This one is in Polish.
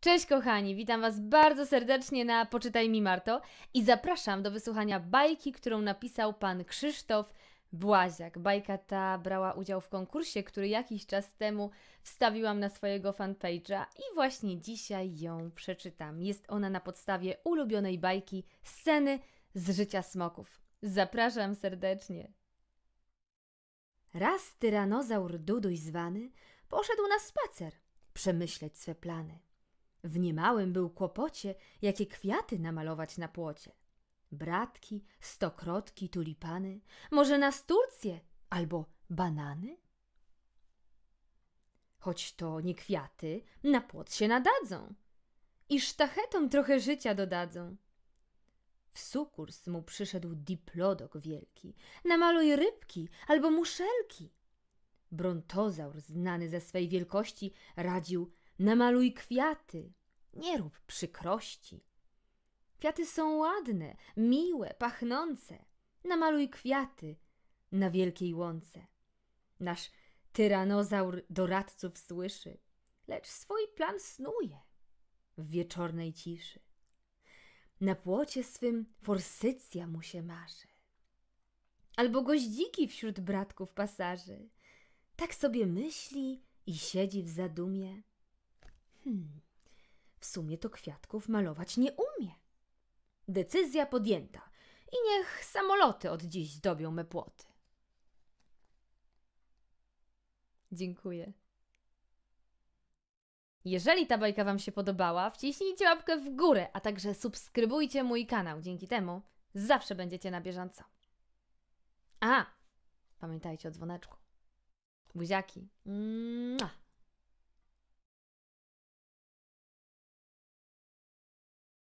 Cześć kochani, witam Was bardzo serdecznie na Poczytaj mi Marto i zapraszam do wysłuchania bajki, którą napisał pan Krzysztof Błaziak. Bajka ta brała udział w konkursie, który jakiś czas temu wstawiłam na swojego fanpage'a i właśnie dzisiaj ją przeczytam. Jest ona na podstawie ulubionej bajki Sceny z życia smoków. Zapraszam serdecznie. Raz tyranozaur Duduś zwany poszedł na spacer, przemyśleć swe plany. W niemałym był kłopocie, jakie kwiaty namalować na płocie. Bratki, stokrotki, tulipany, może nasturcje albo banany? Choć to nie kwiaty, na płot się nadadzą i sztachetom trochę życia dodadzą. W sukurs mu przyszedł diplodok wielki, namaluj rybki albo muszelki. Brontozaur, znany ze swej wielkości, radził Namaluj kwiaty, nie rób przykrości. Kwiaty są ładne, miłe, pachnące. Namaluj kwiaty na wielkiej łące. Nasz tyranozaur doradców słyszy, lecz swój plan snuje w wieczornej ciszy. Na płocie swym forsycja mu się marzy. Albo goździki wśród bratków pasaży. Tak sobie myśli i siedzi w zadumie Hmm, w sumie to kwiatków malować nie umie. Decyzja podjęta i niech samoloty od dziś zdobią me płoty. Dziękuję. Jeżeli ta bajka Wam się podobała, wciśnijcie łapkę w górę, a także subskrybujcie mój kanał. Dzięki temu zawsze będziecie na bieżąco. A, pamiętajcie o dzwoneczku. Buziaki. Mua.